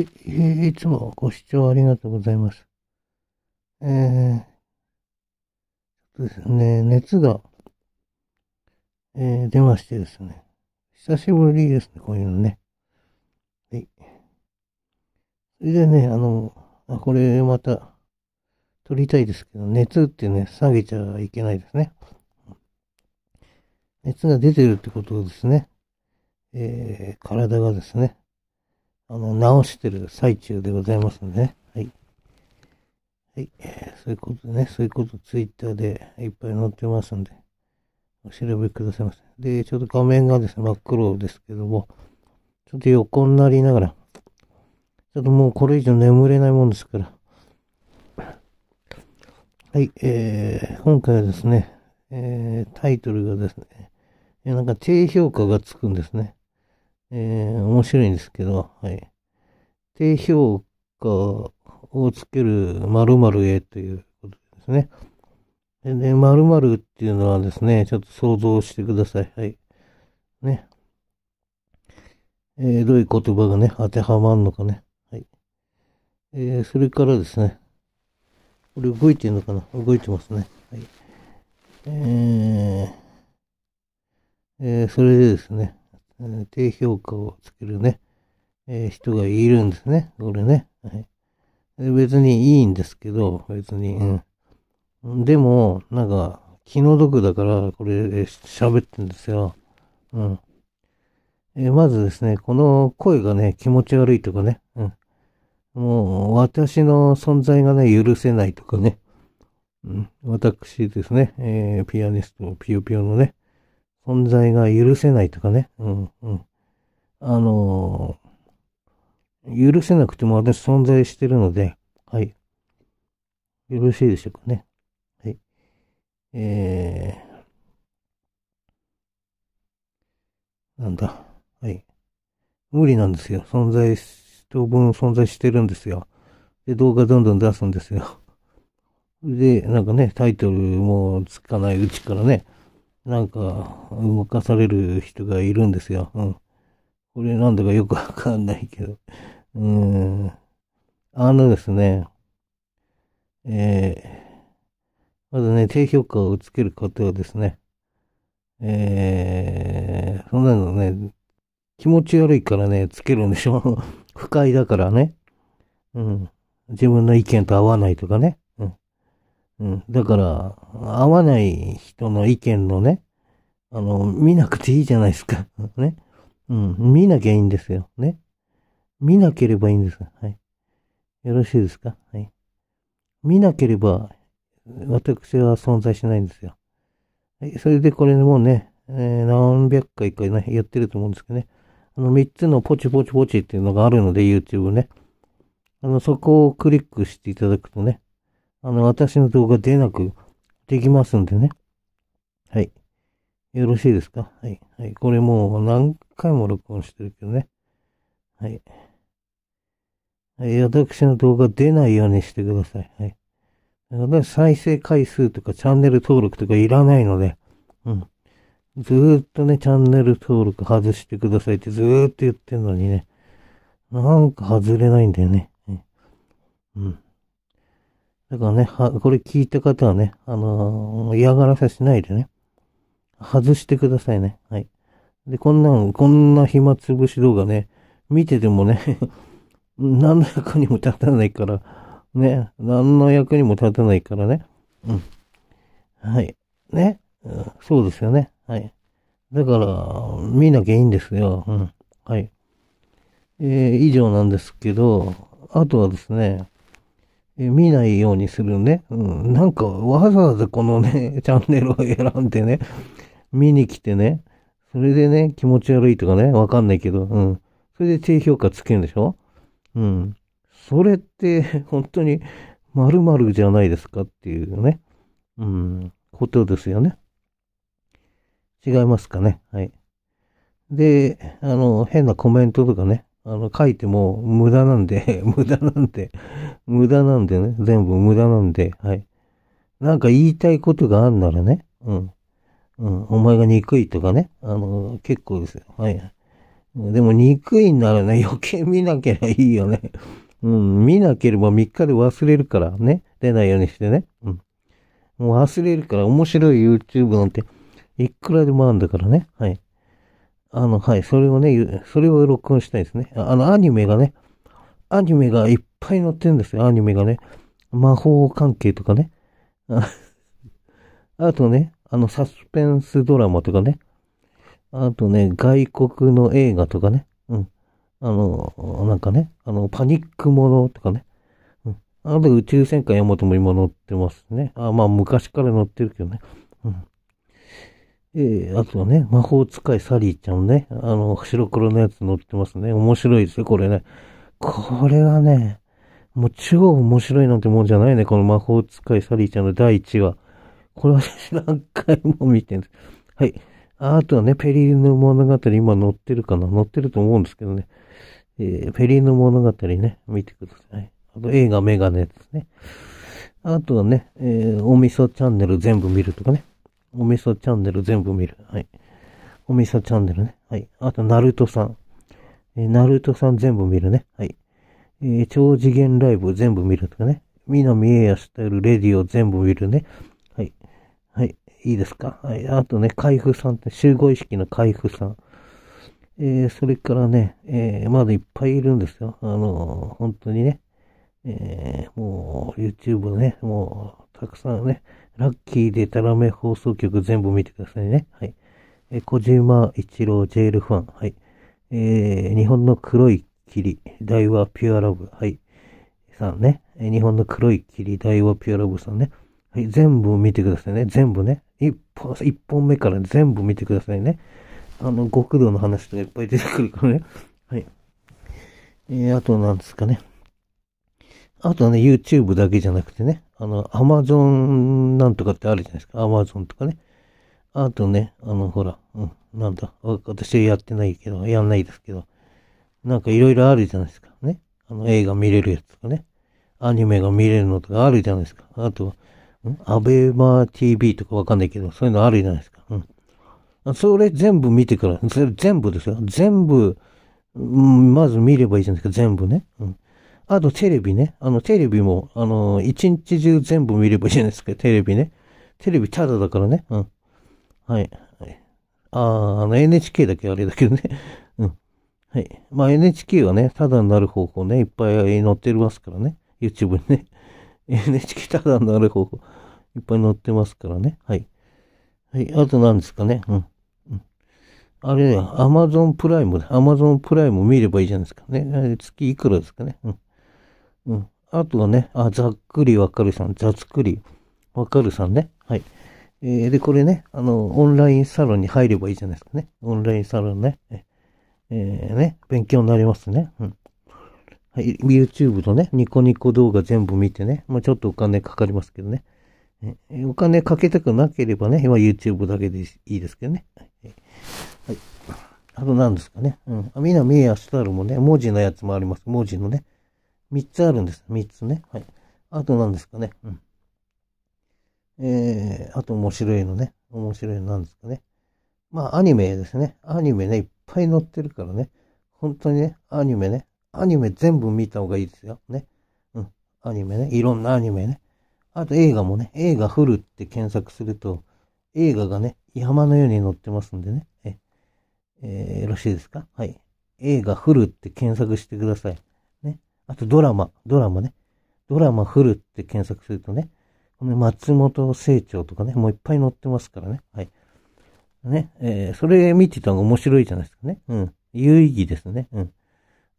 い、いつもご視聴ありがとうございます。えー、そうですね、熱が、えー、出ましてですね。久しぶりですね、こういうのね。はい。それでね、あの、あこれまた、撮りたいですけど、熱ってね、下げちゃいけないですね。熱が出てるってことですね。えー、体がですね。あの、直してる最中でございますのでね。はい。はい。そういうことね。そういうこと、ツイッターでいっぱい載ってますんで、お調べくださいませ。で、ちょっと画面がですね、真っ黒ですけども、ちょっと横になりながら、ちょっともうこれ以上眠れないもんですから。はい、えー、今回はですね、えー、タイトルがですね、なんか低評価がつくんですね。えー、面白いんですけど、はい。低評価をつける〇〇へということですね。で、〇〇っていうのはですね、ちょっと想像してください。はい。ね。えー、どういう言葉がね、当てはまるのかね。はい。えー、それからですね。これ動いてるのかな動いてますね。はい。えー、えー、それでですね。え低評価をつけるね、えー、人がいるんですね。これね。はい、別にいいんですけど、別に。うん、でも、なんか、気の毒だから、これ、喋ってんですよ。うん。えー、まずですね、この声がね、気持ち悪いとかね。うん。もう、私の存在がね、許せないとかね。うん。私ですね、えー、ピアニスト、ピヨピヨのね、存在が許せないとかね。うん、うん。あのー、許せなくても私存在してるので、はい。よろしいでしょうかね。はい。えー、なんだ。はい。無理なんですよ。存在、当分存在してるんですよ。で、動画どんどん出すんですよ。で、なんかね、タイトルもつかないうちからね、なんか、動かされる人がいるんですよ。うん。これなんだかよくわかんないけど。うーん。あのですね、えー、まずね、低評価をつけることはですね、えー、そんなのね、気持ち悪いからね、つけるんでしょ不快だからね。うん。自分の意見と合わないとかね。うん。だから、合わない人の意見のね、あの、見なくていいじゃないですか。ね。うん。見なきゃいいんですよ。ね。見なければいいんです。はい。よろしいですかはい。見なければ、私は存在しないんですよ。はい。それでこれもうね、えー、何百回かね、やってると思うんですけどね。あの、三つのポチポチポチっていうのがあるので、YouTube ね。あの、そこをクリックしていただくとね、あの、私の動画出なくできますんでね。はい。よろしいですかはい。はい。これもう何回も録音してるけどね。はい。はい。私の動画出ないようにしてください。はい。再生回数とかチャンネル登録とかいらないので、うん。ずーっとね、チャンネル登録外してくださいってずーっと言ってんのにね。なんか外れないんだよね。うん。だからね、これ聞いた方はね、あのー、嫌がらせしないでね、外してくださいね。はい。で、こんなん、こんな暇つぶし動画ね、見ててもね 何の役にも立たないから、ね、何の役にも立たないからね。うん。はい。ね。うん、そうですよね。はい。だから、見なきゃいいんですよ。うん。はい。えー、以上なんですけど、あとはですね、え見ないようにするね。うん。なんか、わざわざこのね、チャンネルを選んでね、見に来てね、それでね、気持ち悪いとかね、わかんないけど、うん。それで低評価つけるんでしょうん。それって、本当に、〇〇じゃないですかっていうね、うん、ことですよね。違いますかね。はい。で、あの、変なコメントとかね、あの、書いても無駄なんで 無駄なんで無駄なんでね、全部無駄なんで、はい。なんか言いたいことがあるならね、うん。うん、お前が憎いとかね、あの、結構ですよ。はい。でも憎いんならね、余計見なければいいよね。うん、見なければ3日で忘れるからね、出ないようにしてね。うん。もう忘れるから面白い YouTube なんていくらでもあるんだからね。はい。あの、はい、それをね、それを録音したいですね。あの、アニメがね、アニメがいっぱい載ってるんですよ、アニメがね。魔法関係とかね。あとね、あの、サスペンスドラマとかね。あとね、外国の映画とかね。うん。あの、なんかね、あの、パニックものとかね。うん。あと、宇宙戦艦ヤマトも今載ってますね。あ、まあ、昔から載ってるけどね。うん。えー、あとはね、魔法使いサリーちゃんね、あの、白黒のやつ乗ってますね。面白いですよ、これね。これはね、もう超面白いなんてもんじゃないね、この魔法使いサリーちゃんの第1話。これ私何回も見てるんです。はい。あとはね、ペリーヌ物語、今乗ってるかな乗ってると思うんですけどね。えー、ペリーヌ物語ね、見てください。あと映画メガネですね。あとはね、えー、お味噌チャンネル全部見るとかね。お味噌チャンネル全部見る。はい。お味噌チャンネルね。はい。あと、ナルトさん。えー、ナルトさん全部見るね。はい。えー、超次元ライブ全部見るとかね。南えやスタイルレディオ全部見るね。はい。はい。いいですかはい。あとね、海部さんって、集合意識の海部さん。えー、それからね、えー、まだいっぱいいるんですよ。あのー、本当にね。えー、もう、YouTube ね、もう、たくさんね、ラッキーでたらめ放送局全部見てくださいね。はい。えー、小島一郎ジェールファン。はい。えー、日本の黒い霧、大和ピュアラブ。はい。さんね。えー、日本の黒い霧、大和ピュアラブさんね。はい。全部見てくださいね。全部ね。一本、一本目から全部見てくださいね。あの、極道の話とかいっぱい出てくるからね。はい。えー、あとなんですかね。あとね、YouTube だけじゃなくてね、あの、Amazon なんとかってあるじゃないですか。Amazon とかね。あとね、あの、ほら、うん、なんだ、私やってないけど、やんないですけど、なんかいろいろあるじゃないですか。ね。あの、映画見れるやつとかね。アニメが見れるのとかあるじゃないですか。あと、んアベマ TV とかわかんないけど、そういうのあるじゃないですか。うん。それ全部見てから、それ全部ですよ。全部、うん、まず見ればいいじゃないですか、全部ね。うん。あとテレビね。あの、テレビも、あの、一日中全部見ればいいじゃないですか、テレビね。テレビタダだからね。うん。はい。はい、ああ、あの NHK だけあれだけどね。うん。はい。まあ NHK はね、タダになる方法ね、いっぱい載ってますからね。YouTube にね。NHK タダになる方法、いっぱい載ってますからね。はい。はい。あと何ですかね。うん。うん、あれね、アマゾンプライムだ。マゾンプライム見ればいいじゃないですかね。月いくらですかね。うん。うん。あとはね、あ、ざっくりわかるさん、ざっくりわかるさんね。はい。えー、で、これね、あの、オンラインサロンに入ればいいじゃないですかね。オンラインサロンね。えー、ね、勉強になりますね。うん。はい、YouTube のね、ニコニコ動画全部見てね、まあちょっとお金かかりますけどね。えお金かけたくなければね、今 YouTube だけでいいですけどね。はい。はい、あと何ですかね。うん。みなみやしたるもね、文字のやつもあります。文字のね。3つあるんです。3つね。はい。あと何ですかね。うん。えー、あと面白いのね。面白いの何ですかね。まあ、アニメですね。アニメね、いっぱい載ってるからね。本当にね、アニメね。アニメ全部見た方がいいですよ。ね。うん。アニメね。いろんなアニメね。あと映画もね、映画フルって検索すると、映画がね、山のように載ってますんでね。え、えー、よろしいですかはい。映画フルって検索してください。あとドラマ、ドラマね。ドラマフるって検索するとね、この松本清張とかね、もういっぱい載ってますからね。はい。ね、えー、それ見てたのが面白いじゃないですかね。うん。有意義ですね。うん。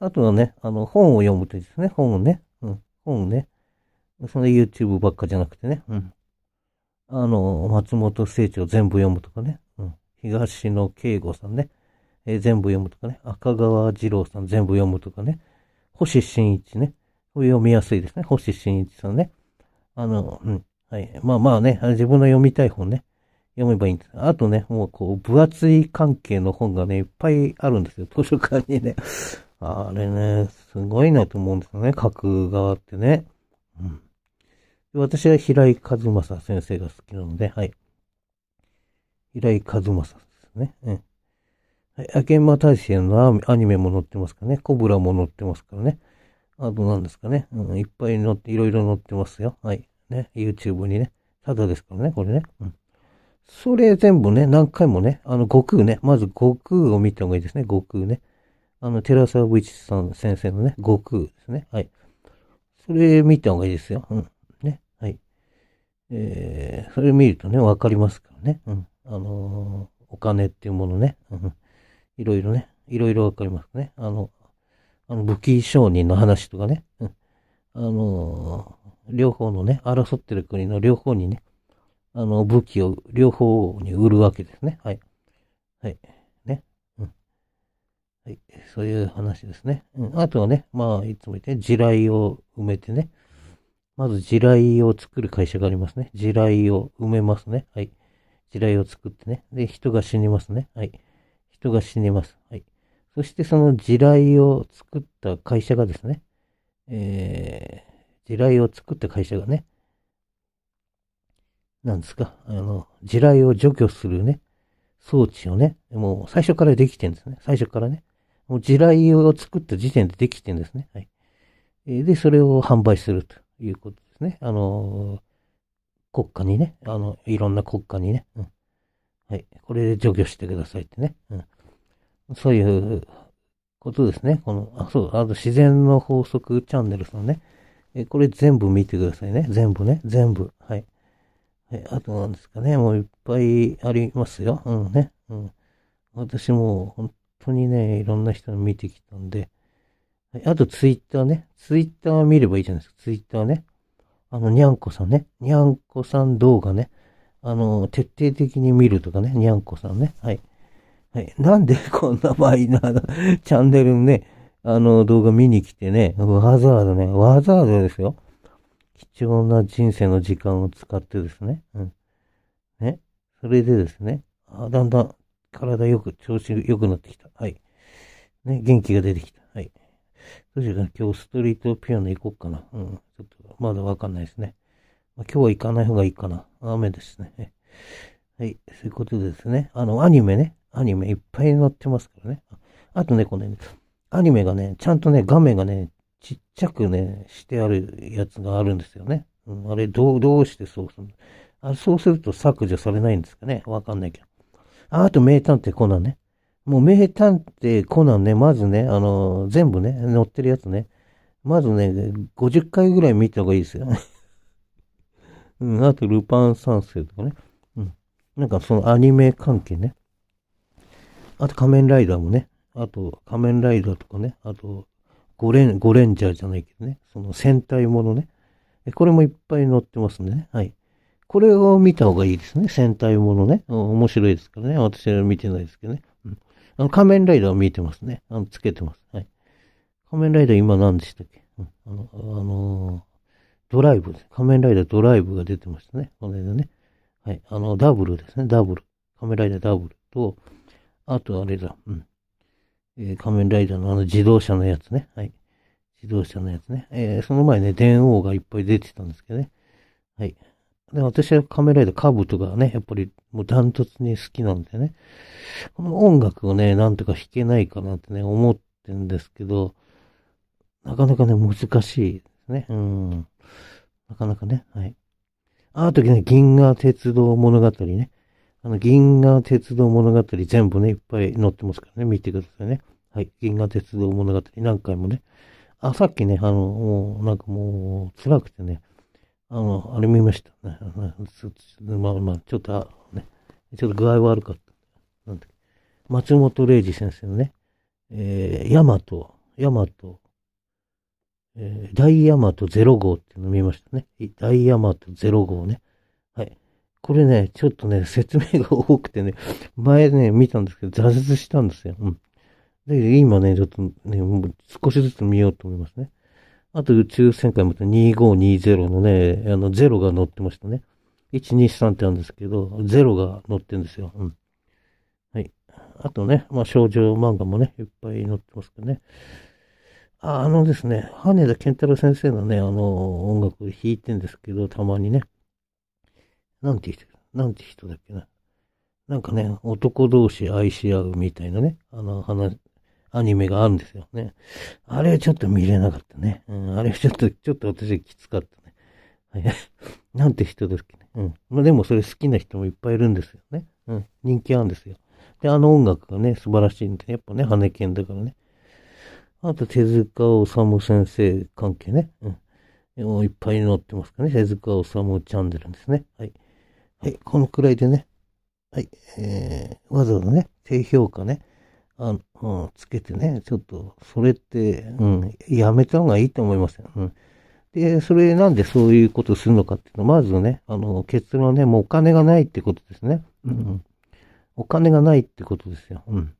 あとはね、あの、本を読むとですね、本をね。うん。本をね。その YouTube ばっかじゃなくてね。うん。あの、松本清張全部読むとかね。うん。東野圭吾さんね。えー、全部読むとかね。赤川二郎さん全部読むとかね。星新一ね。読みやすいですね。星新一さんね。あの、うん。はい。まあまあね、自分の読みたい本ね、読めばいいんです。あとね、もうこう、分厚い関係の本がね、いっぱいあるんですよ。図書館にね。あれね、すごいなと思うんですよね。書く側ってね。うん。私は平井和正先生が好きなので、はい。平井和正ですね。うん。秋山大成のアニメも載ってますからね。コブラも載ってますからね。あと何ですかね。うん、いっぱい載って、いろいろ載ってますよ。はい。ね。YouTube にね。ただですからね、これね。うん。それ全部ね、何回もね、あの、悟空ね。まず悟空を見た方がいいですね。悟空ね。あの、寺沢武一さん先生のね、悟空ですね。はい。それ見た方がいいですよ。うん。ね。はい。えー、それ見るとね、わかりますからね。うん。あのー、お金っていうものね。うん。いろいろね、いろいろわかりますね。あの、あの武器商人の話とかね、うん、あの、両方のね、争ってる国の両方にね、あの、武器を両方に売るわけですね。はい。はい。ね。うん。はい。そういう話ですね。うん。あとはね、まあ、いつも言って、地雷を埋めてね。まず地雷を作る会社がありますね。地雷を埋めますね。はい。地雷を作ってね。で、人が死にますね。はい。人が死にます。はい。そしてその地雷を作った会社がですね、えー、地雷を作った会社がね、なんですか、あの、地雷を除去するね、装置をね、もう最初からできてるんですね。最初からね。もう地雷を作った時点でできてるんですね。はい。で、それを販売するということですね。あの国家にね、あの、いろんな国家にね、うん。はい。これで除去してくださいってね。うん。そういうことですね。この、あ、そう、あと自然の法則チャンネルさんね。え、これ全部見てくださいね。全部ね。全部。はい。え、あとなんですかね。もういっぱいありますよ。うんね。うん。私も本当にね、いろんな人の見てきたんで。はい、あとツイッターね。ツイッター見ればいいじゃないですか。ツイッターね。あの、にゃんこさんね。にゃんこさん動画ね。あの、徹底的に見るとかね。にゃんこさんね。はい。はい、なんでこんなマイナーなチャンネルね、あの動画見に来てね、わざわざね、わざわざですよ。貴重な人生の時間を使ってですね。うん。ね。それでですね、あだんだん体よく、調子良くなってきた。はい。ね、元気が出てきた。はい。どうしようかな。今日ストリートピアノ行こうかな。うん。ちょっと、まだわかんないですね。まあ、今日は行かない方がいいかな。雨ですね。はい。そういうことでですね。あの、アニメね。アニメいっぱい載ってますからね。あとね、このね、アニメがね、ちゃんとね、画面がね、ちっちゃくね、してあるやつがあるんですよね。うん、あれ、どう、どうしてそうするのあれ、そうすると削除されないんですかね。わかんないけど。あ、あと、名探偵コナンね。もう、名探偵コナンね、まずね、あのー、全部ね、載ってるやつね。まずね、50回ぐらい見た方がいいですよ。うん、あと、ルパン三世とかね。うん。なんか、そのアニメ関係ね。あと仮面ライダーもね、あと仮面ライダーとかね、あとゴレン、ゴレンジャーじゃないけどね、その戦隊ものね、これもいっぱい載ってますんでね、はい。これを見た方がいいですね、戦隊ものね。面白いですからね、私は見てないですけどね。うん、あの仮面ライダーは見てますね、あのつけてます。はい。仮面ライダー今何でしたっけ、うん、あの、あのー、ドライブです。仮面ライダードライブが出てましたね。この間ね。はい。あの、ダブルですね。ダブル。仮面ライダーダブルと、あとあれだ、うん。えー、仮面ライダーのあの自動車のやつね。はい。自動車のやつね。えー、その前ね、電王がいっぱい出てたんですけどね。はい。で、私は仮面ライダーカブとかね、やっぱりもうダントツに好きなんでね。この音楽をね、なんとか弾けないかなってね、思ってんですけど、なかなかね、難しいですね。うん。なかなかね、はい。あの時ね、銀河鉄道物語ね。あの、銀河鉄道物語全部ね、いっぱい載ってますからね、見てくださいね。はい、銀河鉄道物語何回もね。あ、さっきね、あの、もう、なんかもう、辛くてね、あの、あれ見ましたね。まあまあ、ちょっと、ね、ちょっと具合悪かった。なんだ松本零士先生のね、えー、ヤマト、ヤマト、えー、大ヤマト0号っていうの見ましたね。大ヤマト0号ね。これね、ちょっとね、説明が多くてね、前ね、見たんですけど、挫折したんですよ。うん。で、今ね、ちょっとね、もう少しずつ見ようと思いますね。あと、宇宙戦艦も2520のね、あの、0が乗ってましたね。123ってあるんですけど、0が乗ってるんですよ。うん。はい。あとね、まあ、少女漫画もね、いっぱい載ってますけどね。ああのですね、羽田健太郎先生のね、あの、音楽弾いてんですけど、たまにね。なんて人、なんて人だっけな。なんかね、男同士愛し合うみたいなね、あの話、アニメがあるんですよね。あれはちょっと見れなかったね。うん、あれはちょっと、ちょっと私きつかったね。はい。なんて人だっけね。うん。まあでもそれ好きな人もいっぱいいるんですよね。うん。人気あるんですよ。で、あの音楽がね、素晴らしいんで、やっぱね、羽犬だからね。あと、手塚治虫先生関係ね。うん。いっぱい載ってますかね。手塚治虫チャンネルですね。はい。はい、このくらいでね、はい、えー、わざわざね、低評価ね、あの、うん、つけてね、ちょっと、それって、うん、やめた方がいいと思いますよ。うん。で、それなんでそういうことするのかっていうのは、まずね、あの、結論はね、もうお金がないってことですね。うん。お金がないってことですよ。うん。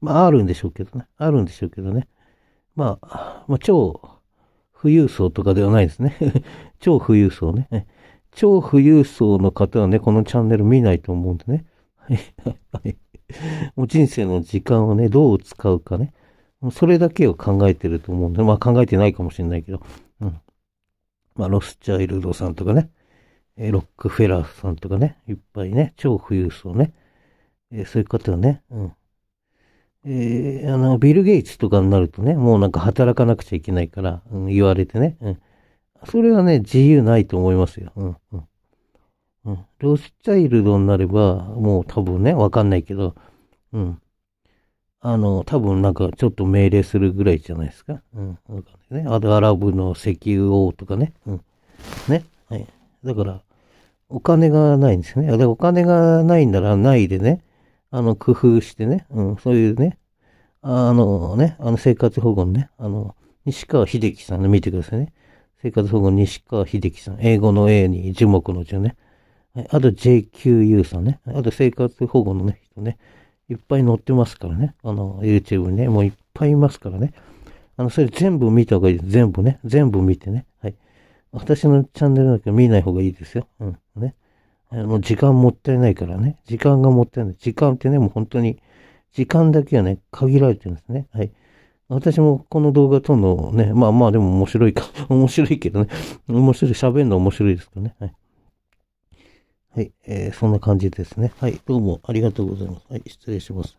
まあ、あるんでしょうけどね。あるんでしょうけどね。まあ、まあ、超富裕層とかではないですね。超富裕層ね。超富裕層の方はね、このチャンネル見ないと思うんでね。は い。もう人生の時間をね、どう使うかね。それだけを考えてると思うんで、まあ考えてないかもしれないけど。うん。まあ、ロスチャイルドさんとかね。ロックフェラーさんとかね。いっぱいね、超富裕層ね。えー、そういう方はね。うん。えー、あの、ビル・ゲイツとかになるとね、もうなんか働かなくちゃいけないから、うん、言われてね。うんそれはね、自由ないと思いますよ。うん、うん。うん。ロスチャイルドになれば、もう多分ね、わかんないけど、うん。あの、多分なんかちょっと命令するぐらいじゃないですか。うん。わかんないね。アラブの石油王とかね。うん。ね。はい。だから、お金がないんですよね。で、お金がないんならないでね、あの、工夫してね、うん、そういうね、あのね、あの生活保護のね、あの、西川秀樹さんの見てくださいね。生活保護西川秀樹さん、英語の A に樹木の樹ね。はい、あと JQU さんね。あと生活保護のね、人ね。いっぱい載ってますからね。あの、YouTube にね。もういっぱいいますからね。あの、それ全部見た方がいいです。全部ね。全部見てね。はい。私のチャンネルだけ見ない方がいいですよ。うん。ね。あの、時間もったいないからね。時間がもったいない。時間ってね、もう本当に、時間だけはね、限られてるんですね。はい。私もこの動画とのね、まあまあでも面白いか、面白いけどね、面白い、喋るの面白いですけどね。はい。はい、えー、そんな感じですね。はい、どうもありがとうございます。はい、失礼します。